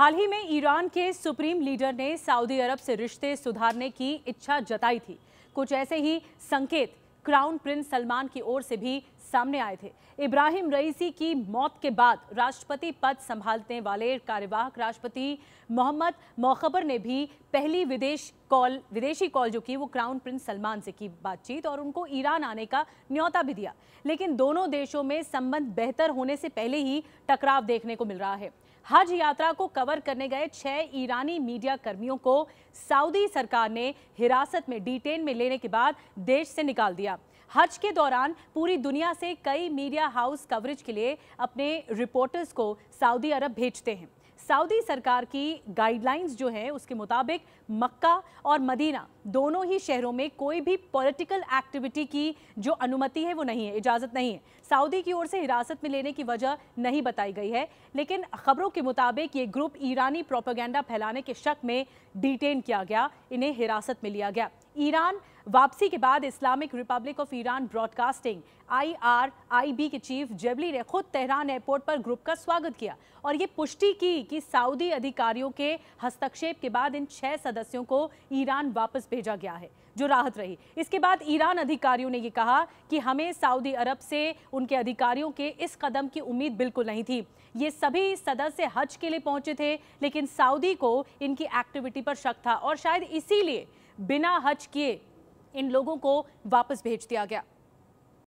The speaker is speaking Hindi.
हाल ही में ईरान के सुप्रीम लीडर ने सऊदी अरब से रिश्ते सुधारने की इच्छा जताई थी कुछ ऐसे ही संकेत क्राउन प्रिंस सलमान की ओर से भी सामने आए थे इब्राहिम रईसी की मौत के बाद राष्ट्रपति पद संभालने वाले कार्यवाहक राष्ट्रपति मोहम्मद मोखबर ने भी पहली विदेश कॉल विदेशी कॉल जो की वो क्राउन प्रिंस सलमान से की बातचीत और उनको ईरान आने का न्योता भी दिया लेकिन दोनों देशों में संबंध बेहतर होने से पहले ही टकराव देखने को मिल रहा है हज यात्रा को कवर करने गए छह ईरानी मीडिया कर्मियों को सऊदी सरकार ने हिरासत में डिटेन में लेने के बाद देश से निकाल दिया हज के दौरान पूरी दुनिया से कई मीडिया हाउस कवरेज के लिए अपने रिपोर्टर्स को सऊदी अरब भेजते हैं सऊदी सरकार की गाइडलाइंस जो है उसके मुताबिक मक्का और मदीना दोनों ही शहरों में कोई भी पॉलिटिकल एक्टिविटी की जो अनुमति है वो नहीं है इजाज़त नहीं है सऊदी की ओर से हिरासत में लेने की वजह नहीं बताई गई है लेकिन खबरों के मुताबिक ये ग्रुप ईरानी प्रोपागेंडा फैलाने के शक में डिटेन किया गया इन्हें हिरासत में लिया गया ईरान वापसी के बाद Islamic Republic of Iran broadcasting IRIB के चीफ जेबली ने खुद तेहरान एयरपोर्ट पर ग्रुप का स्वागत किया और ये पुष्टि की कि सऊदी अधिकारियों के हस्तक्षेप के बाद इन छह सदस्यों को ईरान वापस भेजा गया है जो राहत रही इसके बाद ईरान अधिकारियों ने ये कहा कि हमें सऊदी अरब से उनके अधिकारियों के इस कदम की उम्मीद बिल्कुल नहीं थी ये सभी सदस्य हज के लिए पहुंचे थे लेकिन सऊदी को इनकी एक्टिविटी पर शक था और शायद इसीलिए बिना हज किए इन लोगों को वापस भेज दिया गया